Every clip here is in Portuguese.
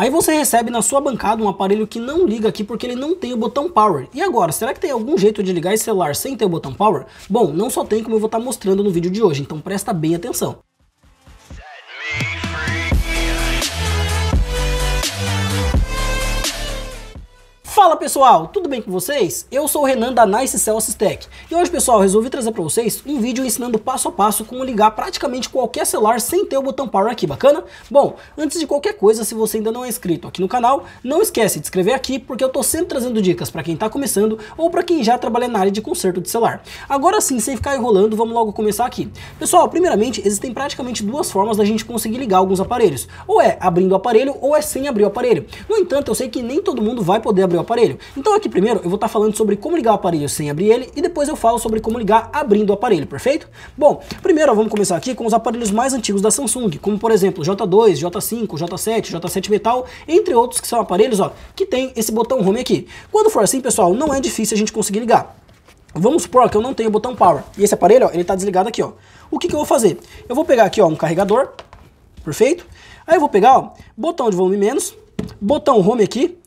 Aí você recebe na sua bancada um aparelho que não liga aqui porque ele não tem o botão power. E agora, será que tem algum jeito de ligar esse celular sem ter o botão power? Bom, não só tem como eu vou estar tá mostrando no vídeo de hoje, então presta bem atenção. Fala pessoal, tudo bem com vocês? Eu sou o Renan da Nice Cell Tech e hoje pessoal resolvi trazer para vocês um vídeo ensinando passo a passo como ligar praticamente qualquer celular sem ter o botão Power aqui, bacana? Bom, antes de qualquer coisa, se você ainda não é inscrito aqui no canal, não esquece de inscrever aqui porque eu tô sempre trazendo dicas para quem está começando ou para quem já trabalha na área de conserto de celular. Agora sim, sem ficar enrolando, vamos logo começar aqui. Pessoal, primeiramente existem praticamente duas formas da gente conseguir ligar alguns aparelhos, ou é abrindo o aparelho ou é sem abrir o aparelho. No entanto, eu sei que nem todo mundo vai poder abrir o aparelho. Então aqui primeiro eu vou estar tá falando sobre como ligar o aparelho sem abrir ele e depois eu falo sobre como ligar abrindo o aparelho, perfeito? Bom, primeiro ó, vamos começar aqui com os aparelhos mais antigos da Samsung, como por exemplo J2, J5, J7, J7 Metal, entre outros que são aparelhos ó, que tem esse botão Home aqui. Quando for assim, pessoal, não é difícil a gente conseguir ligar. Vamos supor que eu não tenho o botão Power. E esse aparelho, ó, ele está desligado aqui, ó. O que, que eu vou fazer? Eu vou pegar aqui, ó, um carregador. Perfeito? Aí eu vou pegar, ó, botão de volume menos, botão Home aqui.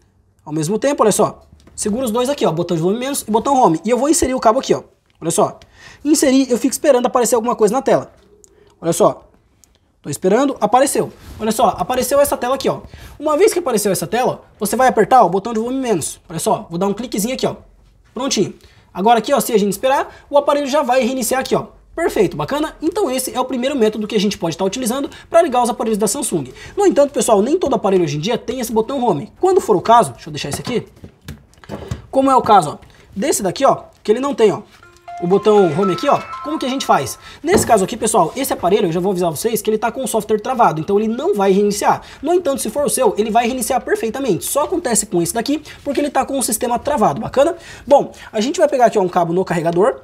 Ao mesmo tempo, olha só. Seguro os dois aqui, ó. Botão de volume menos e botão home. E eu vou inserir o cabo aqui, ó. Olha só. Inserir, eu fico esperando aparecer alguma coisa na tela. Olha só. Tô esperando, apareceu. Olha só, apareceu essa tela aqui, ó. Uma vez que apareceu essa tela, você vai apertar ó, o botão de volume menos. Olha só, vou dar um cliquezinho aqui, ó. Prontinho. Agora aqui, ó, se a gente esperar, o aparelho já vai reiniciar aqui, ó. Perfeito, bacana? Então esse é o primeiro método que a gente pode estar tá utilizando para ligar os aparelhos da Samsung. No entanto, pessoal, nem todo aparelho hoje em dia tem esse botão Home. Quando for o caso, deixa eu deixar esse aqui, como é o caso ó, desse daqui, ó, que ele não tem, ó, o botão Home aqui, ó, como que a gente faz? Nesse caso aqui, pessoal, esse aparelho, eu já vou avisar vocês que ele está com o software travado, então ele não vai reiniciar. No entanto, se for o seu, ele vai reiniciar perfeitamente. Só acontece com esse daqui, porque ele está com o sistema travado, bacana? Bom, a gente vai pegar aqui ó, um cabo no carregador,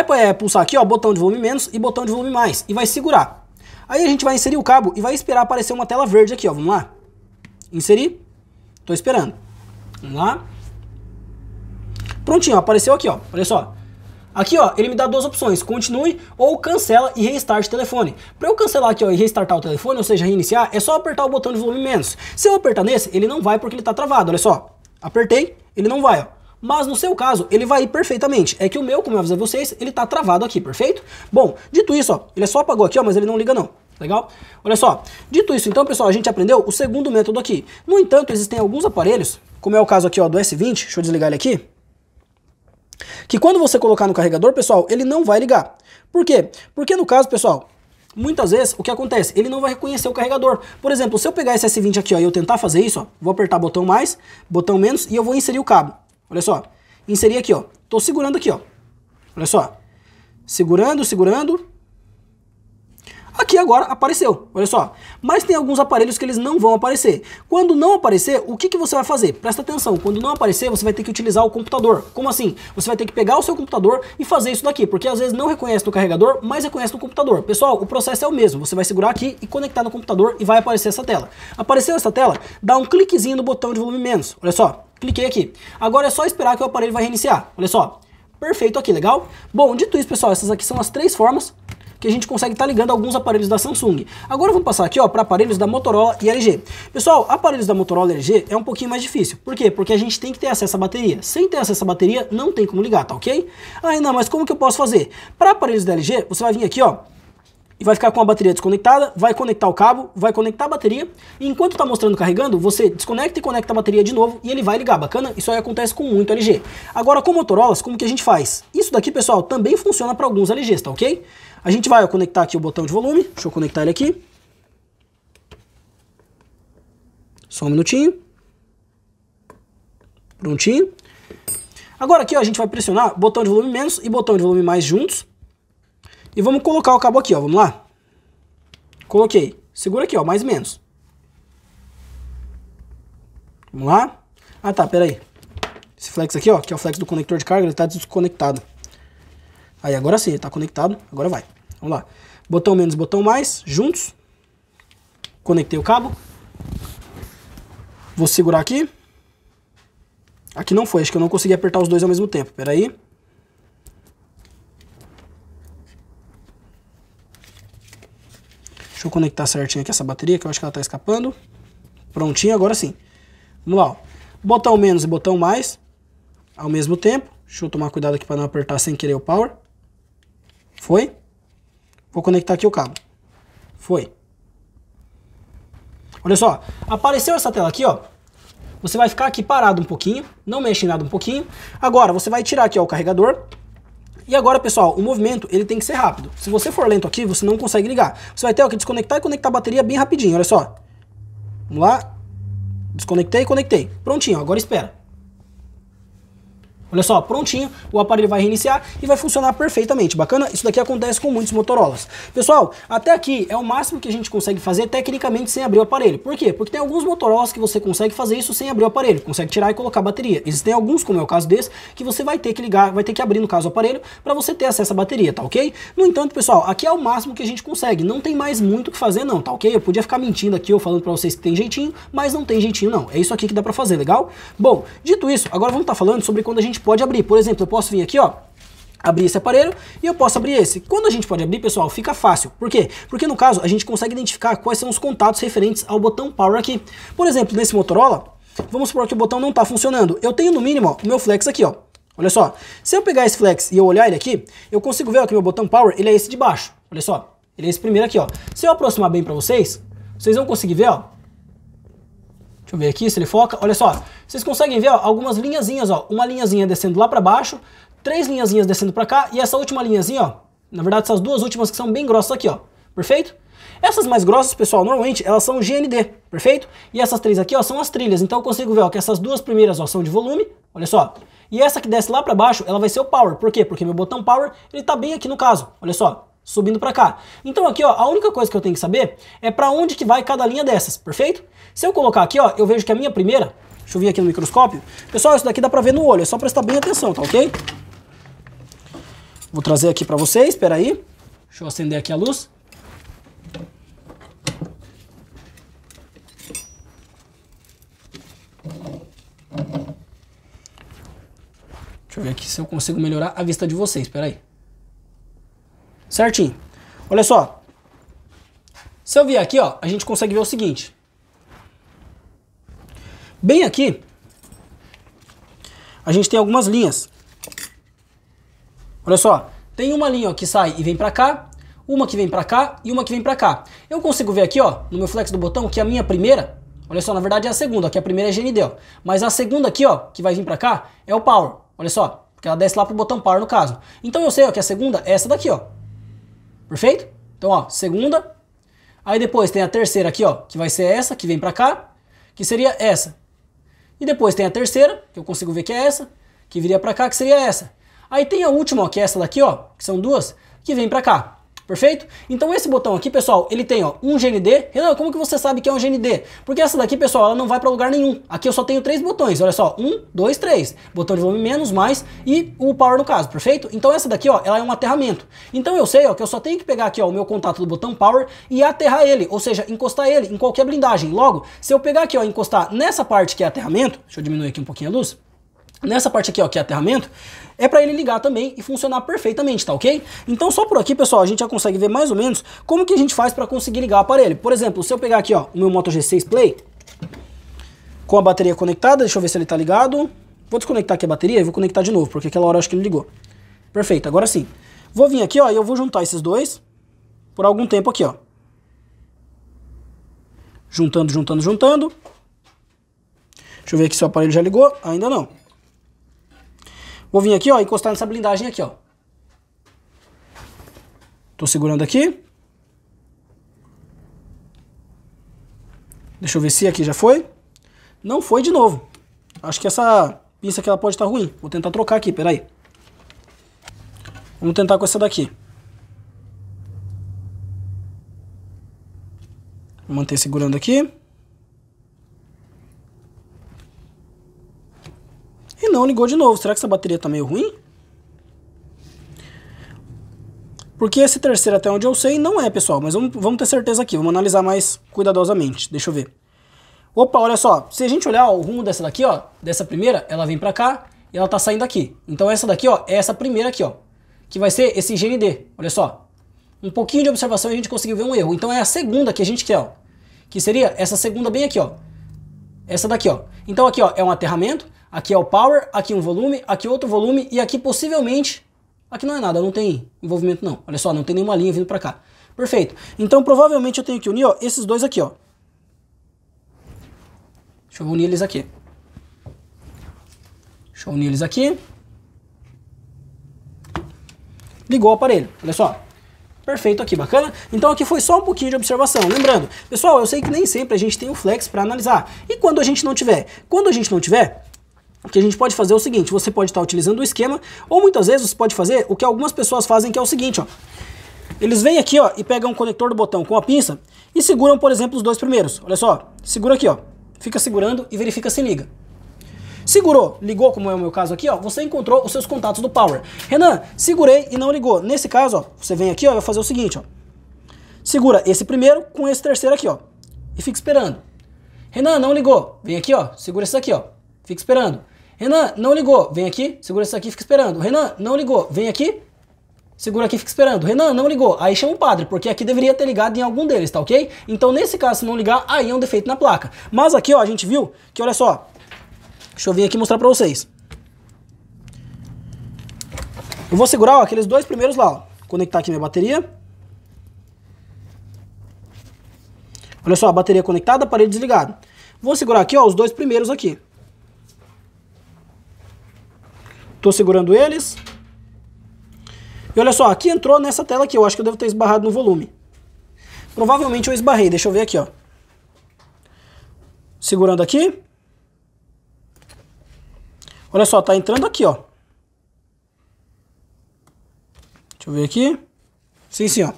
vai é, pulsar aqui, ó, botão de volume menos e botão de volume mais, e vai segurar. Aí a gente vai inserir o cabo e vai esperar aparecer uma tela verde aqui, ó, vamos lá. Inserir, tô esperando. Vamos lá. Prontinho, apareceu aqui, ó, olha só. Aqui, ó, ele me dá duas opções, continue ou cancela e restart o telefone. Para eu cancelar aqui, ó, e restartar o telefone, ou seja, reiniciar, é só apertar o botão de volume menos. Se eu apertar nesse, ele não vai porque ele tá travado, olha só. Apertei, ele não vai, ó. Mas no seu caso, ele vai ir perfeitamente. É que o meu, como eu avisei vocês, ele está travado aqui, perfeito? Bom, dito isso, ó, ele é só apagou aqui, ó, mas ele não liga não. Tá legal? Olha só, dito isso então, pessoal, a gente aprendeu o segundo método aqui. No entanto, existem alguns aparelhos, como é o caso aqui ó, do S20, deixa eu desligar ele aqui, que quando você colocar no carregador, pessoal, ele não vai ligar. Por quê? Porque no caso, pessoal, muitas vezes o que acontece? Ele não vai reconhecer o carregador. Por exemplo, se eu pegar esse S20 aqui ó, e eu tentar fazer isso, ó, vou apertar botão mais, botão menos e eu vou inserir o cabo. Olha só. Inserir aqui, ó. Estou segurando aqui, ó. Olha só. Segurando, segurando. Aqui agora apareceu, olha só. Mas tem alguns aparelhos que eles não vão aparecer. Quando não aparecer, o que, que você vai fazer? Presta atenção, quando não aparecer, você vai ter que utilizar o computador. Como assim? Você vai ter que pegar o seu computador e fazer isso daqui, porque às vezes não reconhece no carregador, mas reconhece no computador. Pessoal, o processo é o mesmo. Você vai segurar aqui e conectar no computador e vai aparecer essa tela. Apareceu essa tela? Dá um cliquezinho no botão de volume menos, olha só. Cliquei aqui. Agora é só esperar que o aparelho vai reiniciar. Olha só. Perfeito aqui, legal? Bom, dito isso, pessoal, essas aqui são as três formas que a gente consegue estar tá ligando alguns aparelhos da Samsung. Agora vamos passar aqui para aparelhos da Motorola e LG. Pessoal, aparelhos da Motorola e LG é um pouquinho mais difícil. Por quê? Porque a gente tem que ter acesso à bateria. Sem ter acesso à bateria, não tem como ligar, tá ok? Ah, não, mas como que eu posso fazer? Para aparelhos da LG, você vai vir aqui ó, e vai ficar com a bateria desconectada, vai conectar o cabo, vai conectar a bateria, e enquanto está mostrando carregando, você desconecta e conecta a bateria de novo e ele vai ligar, bacana? Isso aí acontece com muito LG. Agora com Motorolas, como que a gente faz? Isso daqui, pessoal, também funciona para alguns LGs, tá ok? A gente vai ó, conectar aqui o botão de volume, deixa eu conectar ele aqui. Só um minutinho. Prontinho. Agora aqui ó, a gente vai pressionar botão de volume menos e botão de volume mais juntos e vamos colocar o cabo aqui, ó. Vamos lá? Coloquei. Segura aqui, ó. Mais menos. Vamos lá? Ah, tá. Pera aí. Esse flex aqui, ó. Que é o flex do conector de carga. Ele tá desconectado. Aí, agora sim. Ele tá conectado. Agora vai. Vamos lá. Botão menos, botão mais. Juntos. Conectei o cabo. Vou segurar aqui. Aqui não foi, acho que eu não consegui apertar os dois ao mesmo tempo. Pera aí. Deixa eu conectar certinho aqui essa bateria, que eu acho que ela está escapando. Prontinho, agora sim. Vamos lá, ó. Botão menos e botão mais, ao mesmo tempo. Deixa eu tomar cuidado aqui para não apertar sem querer o power. Foi. Vou conectar aqui o cabo. Foi. Olha só, apareceu essa tela aqui, ó. Você vai ficar aqui parado um pouquinho, não mexe em nada um pouquinho. Agora, você vai tirar aqui ó, o carregador, e agora, pessoal, o movimento ele tem que ser rápido. Se você for lento aqui, você não consegue ligar. Você vai ter ó, que desconectar e conectar a bateria bem rapidinho, olha só. Vamos lá. Desconectei, e conectei. Prontinho, agora espera. Olha só, prontinho, o aparelho vai reiniciar e vai funcionar perfeitamente, bacana? Isso daqui acontece com muitos Motorolas. Pessoal, até aqui é o máximo que a gente consegue fazer tecnicamente sem abrir o aparelho. Por quê? Porque tem alguns Motorolas que você consegue fazer isso sem abrir o aparelho, consegue tirar e colocar a bateria. Existem alguns, como é o caso desse, que você vai ter que ligar, vai ter que abrir no caso o aparelho para você ter acesso à bateria, tá ok? No entanto, pessoal, aqui é o máximo que a gente consegue, não tem mais muito o que fazer não, tá ok? Eu podia ficar mentindo aqui ou falando para vocês que tem jeitinho, mas não tem jeitinho não. É isso aqui que dá para fazer, legal? Bom, dito isso, agora vamos estar tá falando sobre quando a gente pode abrir. Por exemplo, eu posso vir aqui, ó, abrir esse aparelho e eu posso abrir esse. Quando a gente pode abrir, pessoal, fica fácil. Por quê? Porque no caso a gente consegue identificar quais são os contatos referentes ao botão Power aqui. Por exemplo, nesse Motorola, vamos supor que o botão não está funcionando. Eu tenho no mínimo ó, o meu flex aqui, ó. Olha só, se eu pegar esse flex e eu olhar ele aqui, eu consigo ver ó, que meu botão Power ele é esse de baixo. Olha só, ele é esse primeiro aqui, ó. Se eu aproximar bem para vocês, vocês vão conseguir ver, ó, Deixa eu ver aqui se ele foca. Olha só, vocês conseguem ver ó, algumas linhazinhas, ó. Uma linhazinha descendo lá para baixo, três linhazinhas descendo para cá e essa última linhazinha, ó. Na verdade, essas duas últimas que são bem grossas aqui, ó. Perfeito? Essas mais grossas, pessoal, normalmente elas são GND, perfeito? E essas três aqui, ó, são as trilhas. Então eu consigo ver, ó, que essas duas primeiras, ó, são de volume, olha só. E essa que desce lá para baixo, ela vai ser o power. Por quê? Porque meu botão power, ele tá bem aqui no caso, olha só subindo para cá. Então aqui, ó, a única coisa que eu tenho que saber é para onde que vai cada linha dessas, perfeito? Se eu colocar aqui, ó, eu vejo que a minha primeira, deixa eu vir aqui no microscópio. Pessoal, isso daqui dá para ver no olho, é só prestar bem atenção, tá ok? Vou trazer aqui para vocês, espera aí. Deixa eu acender aqui a luz. Deixa eu ver aqui se eu consigo melhorar a vista de vocês, espera aí. Certinho. Olha só. Se eu vier aqui, ó, a gente consegue ver o seguinte. Bem aqui, a gente tem algumas linhas. Olha só, tem uma linha ó, que sai e vem para cá, uma que vem para cá e uma que vem para cá. Eu consigo ver aqui, ó, no meu flex do botão, que a minha primeira, olha só, na verdade é a segunda, que a primeira é GND, ó. Mas a segunda aqui, ó, que vai vir para cá, é o power. Olha só, porque ela desce lá pro botão power no caso. Então eu sei ó, que a segunda é essa daqui, ó. Perfeito? Então, ó, segunda. Aí depois tem a terceira aqui, ó, que vai ser essa, que vem pra cá, que seria essa. E depois tem a terceira, que eu consigo ver que é essa, que viria pra cá, que seria essa. Aí tem a última, ó, que é essa daqui, ó, que são duas, que vem pra cá. Perfeito? Então esse botão aqui, pessoal, ele tem ó, um GND. Renan, como que você sabe que é um GND? Porque essa daqui, pessoal, ela não vai para lugar nenhum. Aqui eu só tenho três botões, olha só, um, dois, três. Botão de volume menos, mais e o power no caso, perfeito? Então essa daqui, ó, ela é um aterramento. Então eu sei, ó, que eu só tenho que pegar aqui, ó, o meu contato do botão power e aterrar ele, ou seja, encostar ele em qualquer blindagem. Logo, se eu pegar aqui, ó, encostar nessa parte que é aterramento, deixa eu diminuir aqui um pouquinho a luz, Nessa parte aqui, ó, que é aterramento, é para ele ligar também e funcionar perfeitamente, tá ok? Então só por aqui, pessoal, a gente já consegue ver mais ou menos como que a gente faz para conseguir ligar o aparelho. Por exemplo, se eu pegar aqui, ó, o meu Moto G6 Play, com a bateria conectada, deixa eu ver se ele tá ligado. Vou desconectar aqui a bateria e vou conectar de novo, porque aquela hora eu acho que ele ligou. Perfeito, agora sim. Vou vir aqui, ó, e eu vou juntar esses dois por algum tempo aqui, ó. Juntando, juntando, juntando. Deixa eu ver aqui se o aparelho já ligou. Ainda não. Vou vir aqui, ó, encostar nessa blindagem aqui, ó. Tô segurando aqui. Deixa eu ver se aqui já foi. Não foi de novo. Acho que essa pinça aqui ela pode estar tá ruim. Vou tentar trocar aqui, peraí. Vamos tentar com essa daqui. Vou manter segurando aqui. não ligou de novo. Será que essa bateria está meio ruim? Porque esse terceiro, até onde eu sei, não é, pessoal. Mas vamos, vamos ter certeza aqui. Vamos analisar mais cuidadosamente. Deixa eu ver. Opa, olha só. Se a gente olhar ó, o rumo dessa daqui, ó, dessa primeira, ela vem para cá e ela está saindo aqui. Então essa daqui, ó, é essa primeira aqui, ó, que vai ser esse GND. Olha só. Um pouquinho de observação e a gente conseguiu ver um erro. Então é a segunda que a gente quer, ó, que seria essa segunda bem aqui, ó. Essa daqui, ó. Então aqui, ó, é um aterramento. Aqui é o power, aqui um volume, aqui outro volume e aqui possivelmente, aqui não é nada, não tem envolvimento não. Olha só, não tem nenhuma linha vindo para cá. Perfeito. Então provavelmente eu tenho que unir ó, esses dois aqui. ó. Deixa eu unir eles aqui. Deixa eu unir eles aqui. Ligou o aparelho, olha só. Perfeito aqui, bacana? Então aqui foi só um pouquinho de observação. Lembrando, pessoal, eu sei que nem sempre a gente tem o um flex para analisar. E quando a gente não tiver? Quando a gente não tiver, o que a gente pode fazer é o seguinte, você pode estar tá utilizando o esquema, ou muitas vezes você pode fazer o que algumas pessoas fazem, que é o seguinte, ó. Eles vêm aqui, ó, e pegam o conector do botão com a pinça e seguram, por exemplo, os dois primeiros. Olha só, segura aqui, ó. Fica segurando e verifica se liga. Segurou, ligou, como é o meu caso aqui, ó, você encontrou os seus contatos do power. Renan, segurei e não ligou. Nesse caso, ó, você vem aqui, ó, vai fazer o seguinte, ó. Segura esse primeiro com esse terceiro aqui, ó. E fica esperando. Renan, não ligou. Vem aqui, ó. Segura esse aqui, ó. Fica esperando. Renan, não ligou, vem aqui, segura isso aqui fica esperando. Renan, não ligou, vem aqui, segura aqui fica esperando. Renan, não ligou, aí chama o padre, porque aqui deveria ter ligado em algum deles, tá ok? Então nesse caso, se não ligar, aí é um defeito na placa. Mas aqui, ó, a gente viu que, olha só, deixa eu vir aqui mostrar pra vocês. Eu vou segurar ó, aqueles dois primeiros lá, ó. Conectar aqui minha bateria. Olha só, a bateria conectada, aparelho desligado. Vou segurar aqui, ó, os dois primeiros aqui. Estou segurando eles. E olha só, aqui entrou nessa tela aqui. Eu acho que eu devo ter esbarrado no volume. Provavelmente eu esbarrei. Deixa eu ver aqui, ó. Segurando aqui. Olha só, tá entrando aqui, ó. Deixa eu ver aqui. Sim, sim, ó.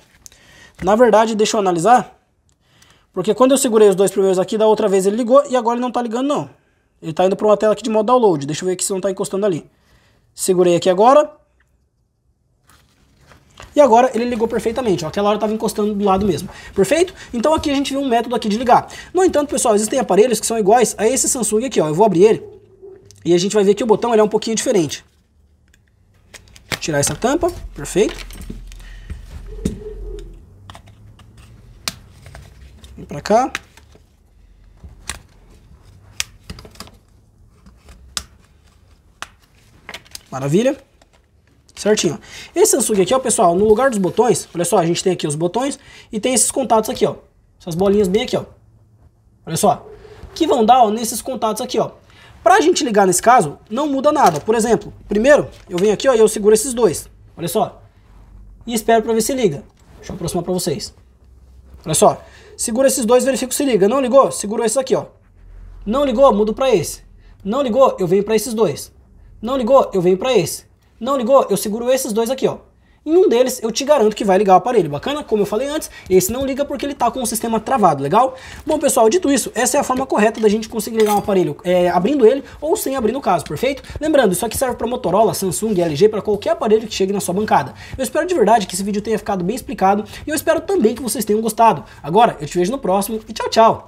Na verdade, deixa eu analisar. Porque quando eu segurei os dois primeiros aqui, da outra vez ele ligou e agora ele não tá ligando, não. Ele tá indo para uma tela aqui de modo download. Deixa eu ver aqui se não tá encostando ali. Segurei aqui agora. E agora ele ligou perfeitamente, ó, aquela hora estava encostando do lado mesmo. Perfeito? Então aqui a gente viu um método aqui de ligar. No entanto, pessoal, existem aparelhos que são iguais a esse Samsung aqui, ó. Eu vou abrir ele e a gente vai ver que o botão ele é um pouquinho diferente. Tirar essa tampa, perfeito. Vem para cá. Maravilha? Certinho. Esse Samsung aqui, ó, pessoal, no lugar dos botões, olha só, a gente tem aqui os botões e tem esses contatos aqui, ó. Essas bolinhas bem aqui, ó. Olha só. Que vão dar, ó, nesses contatos aqui, ó. Pra gente ligar nesse caso, não muda nada. Por exemplo, primeiro, eu venho aqui, ó, e eu seguro esses dois. Olha só. E espero pra ver se liga. Deixa eu aproximar pra vocês. Olha só. Segura esses dois, verifico se liga. Não ligou? Seguro esses aqui, ó. Não ligou? Mudo pra esse. Não ligou? Eu venho pra esses dois. Não ligou? Eu venho para esse. Não ligou? Eu seguro esses dois aqui, ó. Em um deles, eu te garanto que vai ligar o aparelho, bacana? Como eu falei antes, esse não liga porque ele está com o sistema travado, legal? Bom, pessoal, dito isso, essa é a forma correta da gente conseguir ligar um aparelho é, abrindo ele ou sem abrir no caso, perfeito? Lembrando, isso aqui serve para Motorola, Samsung, LG, para qualquer aparelho que chegue na sua bancada. Eu espero de verdade que esse vídeo tenha ficado bem explicado e eu espero também que vocês tenham gostado. Agora, eu te vejo no próximo e tchau, tchau!